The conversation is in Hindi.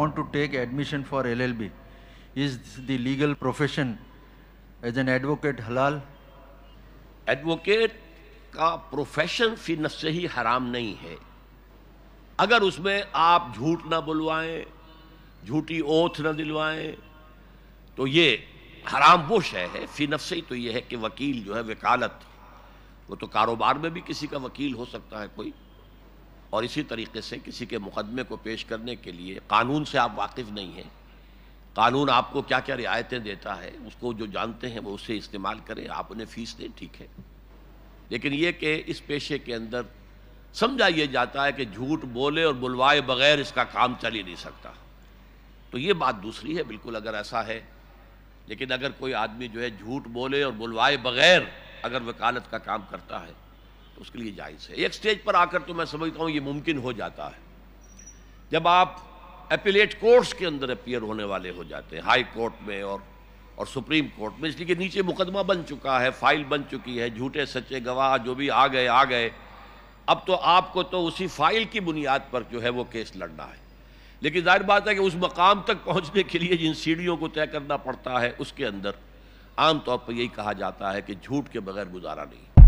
want to take admission for LLB, is the legal profession as an advocate halal? Advocate का profession फी नफ्से ही हराम नहीं है अगर उसमें आप झूठ ना बुलवाएं झूठी ओथ ना दिलवाएं तो ये हराम वो शय है फी नफ्से ही तो ये है कि वकील जो है वकालत वो तो कारोबार में भी किसी का वकील हो सकता है कोई और इसी तरीके से किसी के मुकदमे को पेश करने के लिए कानून से आप वाकिफ़ नहीं हैं कानून आपको क्या क्या रियायतें देता है उसको जो जानते हैं वो उसे इस्तेमाल करें आप उन्हें फ़ीस दें ठीक है लेकिन ये कि इस पेशे के अंदर समझा ये जाता है कि झूठ बोले और बुलवाए बगैर इसका काम चल ही नहीं सकता तो ये बात दूसरी है बिल्कुल अगर ऐसा है लेकिन अगर कोई आदमी जो है झूठ बोले और बुलवाए बगैर अगर वकालत का काम करता है तो उसके लिए जायज़ है एक स्टेज पर आकर तो मैं समझता हूँ ये मुमकिन हो जाता है जब आप अपीलेट कोर्ट्स के अंदर अपियर होने वाले हो जाते हैं हाई कोर्ट में और और सुप्रीम कोर्ट में इसलिए कि नीचे मुकदमा बन चुका है फाइल बन चुकी है झूठे सच्चे गवाह जो भी आ गए आ गए अब तो आपको तो उसी फाइल की बुनियाद पर जो है वो केस लड़ना है लेकिन जाहिर बात है कि उस मकाम तक पहुंचने के लिए जिन सीढ़ियों को तय करना पड़ता है उसके अंदर आमतौर पर यही कहा जाता है कि झूठ के बगैर गुजारा नहीं